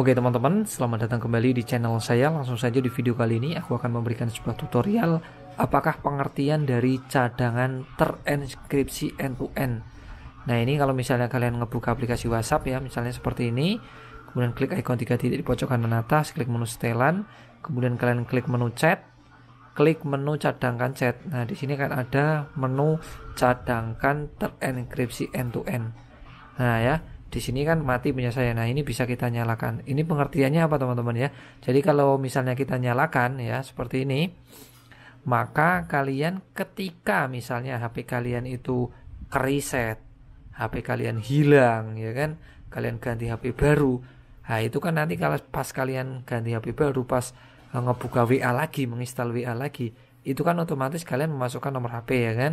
Oke teman-teman, selamat datang kembali di channel saya. Langsung saja di video kali ini aku akan memberikan sebuah tutorial apakah pengertian dari cadangan terenkripsi end-to-end. Nah ini kalau misalnya kalian ngebuka aplikasi WhatsApp ya, misalnya seperti ini, kemudian klik ikon tiga titik di pojok kanan atas, klik menu setelan, kemudian kalian klik menu chat, klik menu cadangkan chat. Nah di sini kan ada menu cadangkan terenkripsi end-to-end. Nah ya, di sini kan mati punya saya. Nah, ini bisa kita nyalakan. Ini pengertiannya apa teman-teman ya? Jadi kalau misalnya kita nyalakan ya seperti ini, maka kalian ketika misalnya HP kalian itu keriset, HP kalian hilang ya kan, kalian ganti HP baru. Nah, itu kan nanti kalau pas kalian ganti HP baru pas eh, ngebuka WA lagi, menginstal WA lagi, itu kan otomatis kalian memasukkan nomor HP ya kan.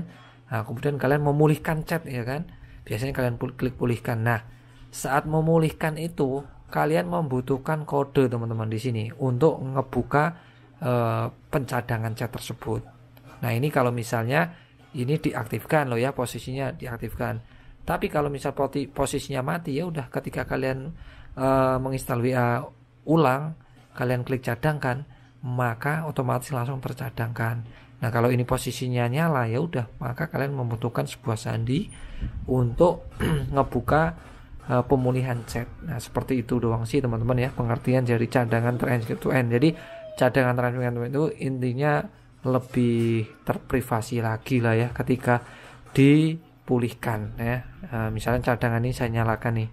Nah, kemudian kalian memulihkan chat ya kan. Biasanya kalian klik pulihkan. Nah, saat memulihkan itu kalian membutuhkan kode teman-teman di sini untuk ngebuka e, pencadangan chat tersebut. Nah ini kalau misalnya ini diaktifkan loh ya posisinya diaktifkan. Tapi kalau misal posisinya mati ya udah ketika kalian e, menginstal WA ulang, kalian klik cadangkan, maka otomatis langsung tercadangkan. Nah kalau ini posisinya nyala ya udah maka kalian membutuhkan sebuah sandi untuk ngebuka uh, pemulihan chat. Nah, seperti itu doang sih teman-teman ya pengertian dari cadangan transcript to end. Jadi cadangan transcript to end itu intinya lebih terprivasi lagi lah ya ketika dipulihkan ya. Uh, misalnya cadangan ini saya nyalakan nih.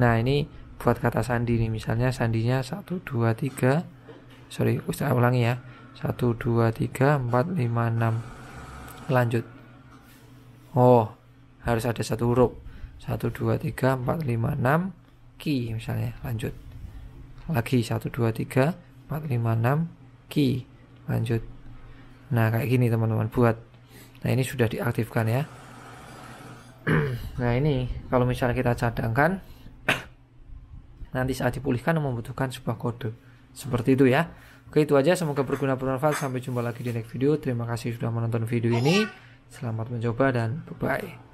Nah, ini buat kata sandi nih misalnya sandinya 1 2 3 sorry saya ulangi ya 1 2 3 4 5 6 lanjut oh harus ada satu huruf 1 2 3 4 5 6 ki misalnya lanjut lagi 1 2 3 4 5 6 ki lanjut nah kayak gini teman-teman buat nah ini sudah diaktifkan ya nah ini kalau misalnya kita cadangkan nanti saat dipulihkan membutuhkan sebuah kode seperti itu ya oke itu aja semoga berguna bermanfaat sampai jumpa lagi di next video terima kasih sudah menonton video ini selamat mencoba dan bye bye